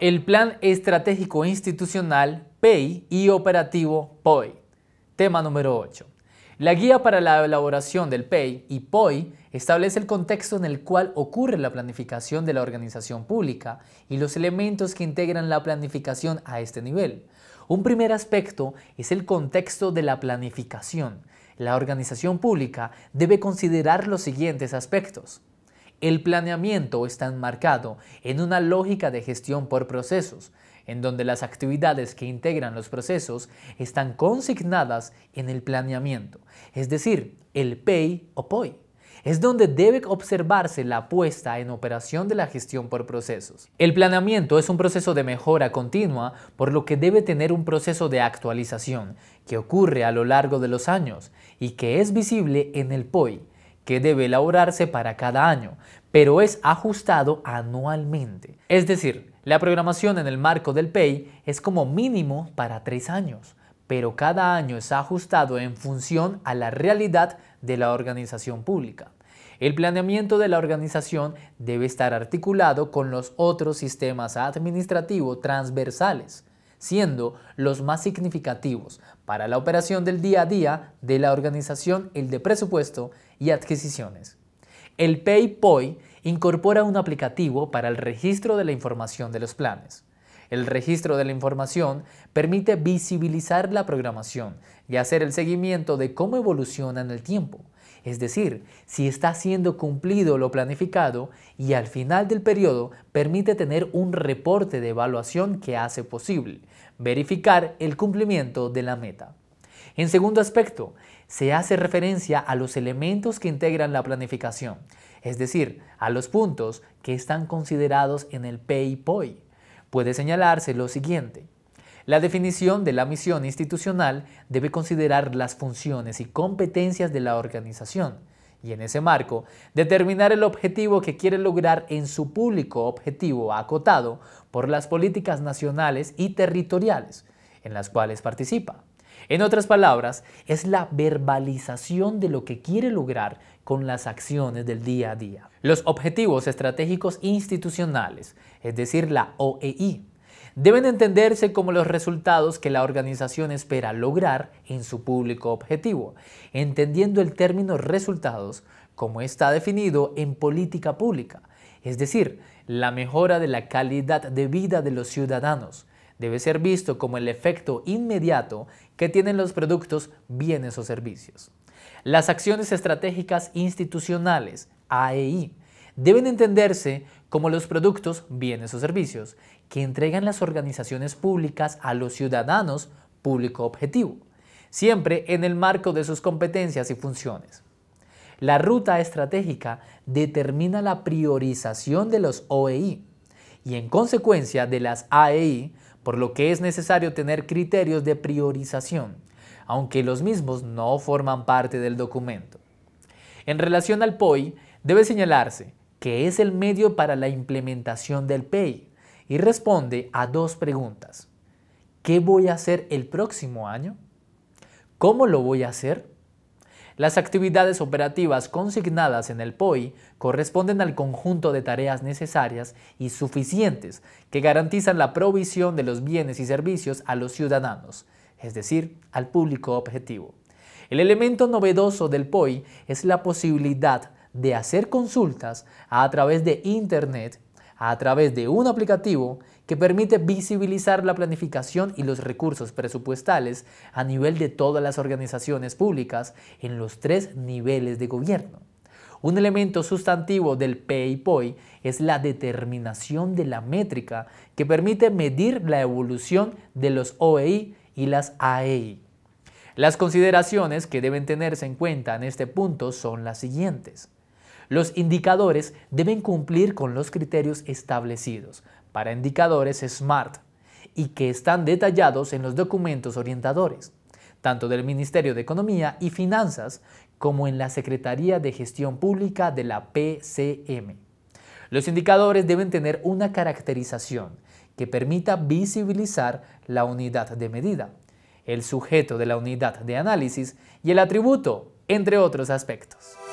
el Plan Estratégico e Institucional PEI y Operativo POI. Tema número 8. La guía para la elaboración del PEI y POI establece el contexto en el cual ocurre la planificación de la organización pública y los elementos que integran la planificación a este nivel. Un primer aspecto es el contexto de la planificación. La organización pública debe considerar los siguientes aspectos. El planeamiento está enmarcado en una lógica de gestión por procesos, en donde las actividades que integran los procesos están consignadas en el planeamiento, es decir, el PEI o POI. Es donde debe observarse la puesta en operación de la gestión por procesos. El planeamiento es un proceso de mejora continua, por lo que debe tener un proceso de actualización que ocurre a lo largo de los años y que es visible en el POI que debe elaborarse para cada año, pero es ajustado anualmente. Es decir, la programación en el marco del PEI es como mínimo para tres años, pero cada año es ajustado en función a la realidad de la organización pública. El planeamiento de la organización debe estar articulado con los otros sistemas administrativos transversales, siendo los más significativos para la operación del día a día de la organización el de presupuesto y adquisiciones. El PayPoy incorpora un aplicativo para el registro de la información de los planes. El registro de la información permite visibilizar la programación y hacer el seguimiento de cómo evoluciona en el tiempo. Es decir, si está siendo cumplido lo planificado y al final del periodo permite tener un reporte de evaluación que hace posible verificar el cumplimiento de la meta. En segundo aspecto, se hace referencia a los elementos que integran la planificación, es decir, a los puntos que están considerados en el PIPOI. Puede señalarse lo siguiente. La definición de la misión institucional debe considerar las funciones y competencias de la organización y en ese marco determinar el objetivo que quiere lograr en su público objetivo acotado por las políticas nacionales y territoriales en las cuales participa. En otras palabras, es la verbalización de lo que quiere lograr con las acciones del día a día. Los objetivos estratégicos institucionales, es decir, la OEI, deben entenderse como los resultados que la organización espera lograr en su público objetivo, entendiendo el término resultados como está definido en política pública, es decir, la mejora de la calidad de vida de los ciudadanos. Debe ser visto como el efecto inmediato que tienen los productos, bienes o servicios. Las acciones estratégicas institucionales, AEI, deben entenderse como los productos, bienes o servicios que entregan las organizaciones públicas a los ciudadanos público objetivo, siempre en el marco de sus competencias y funciones. La ruta estratégica determina la priorización de los OEI y en consecuencia de las AEI, por lo que es necesario tener criterios de priorización, aunque los mismos no forman parte del documento. En relación al POI, debe señalarse que es el medio para la implementación del PEI, y responde a dos preguntas. ¿Qué voy a hacer el próximo año? ¿Cómo lo voy a hacer? Las actividades operativas consignadas en el POI corresponden al conjunto de tareas necesarias y suficientes que garantizan la provisión de los bienes y servicios a los ciudadanos, es decir, al público objetivo. El elemento novedoso del POI es la posibilidad de hacer consultas a través de Internet, a través de un aplicativo que permite visibilizar la planificación y los recursos presupuestales a nivel de todas las organizaciones públicas en los tres niveles de gobierno. Un elemento sustantivo del PIPOI es la determinación de la métrica que permite medir la evolución de los OEI y las AEI. Las consideraciones que deben tenerse en cuenta en este punto son las siguientes. Los indicadores deben cumplir con los criterios establecidos para indicadores SMART y que están detallados en los documentos orientadores, tanto del Ministerio de Economía y Finanzas como en la Secretaría de Gestión Pública de la PCM. Los indicadores deben tener una caracterización que permita visibilizar la unidad de medida, el sujeto de la unidad de análisis y el atributo, entre otros aspectos.